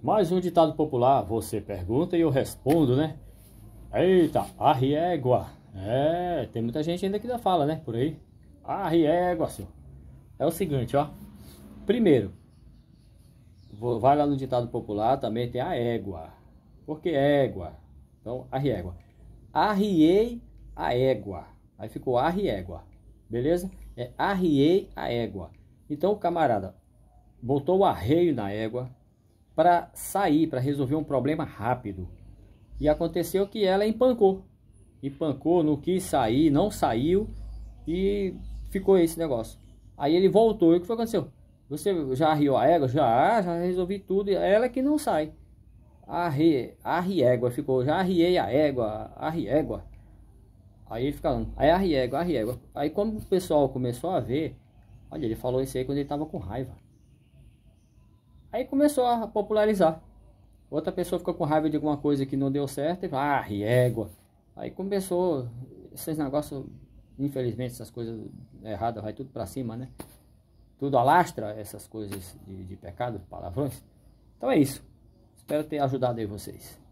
Mais um ditado popular, você pergunta e eu respondo, né? Eita, arriégua. É, tem muita gente ainda que ainda fala, né? Por aí. Arriégua, senhor. É o seguinte, ó. Primeiro, vou, vai lá no ditado popular, também tem a égua. Por que égua? Então, arriégua. Arriei a égua. Aí ficou arriégua. Beleza? É arriei a égua. Então, camarada botou o arreio na égua, para sair, para resolver um problema rápido. E aconteceu que ela empancou. Empancou, não quis sair, não saiu e ficou esse negócio. Aí ele voltou e o que foi que aconteceu? Você já riu a égua? Já, ah, já resolvi tudo. Ela que não sai. Arri, arri égua, ficou. Já riei a égua, a égua. Aí ele fica falando, aí a égua, égua. Aí quando o pessoal começou a ver, olha, ele falou isso aí quando ele tava com raiva. Aí começou a popularizar. Outra pessoa ficou com raiva de alguma coisa que não deu certo e ah, égua. Aí começou esses negócios, infelizmente, essas coisas erradas, vai tudo para cima, né? Tudo alastra essas coisas de, de pecado, palavrões. Então é isso. Espero ter ajudado aí vocês.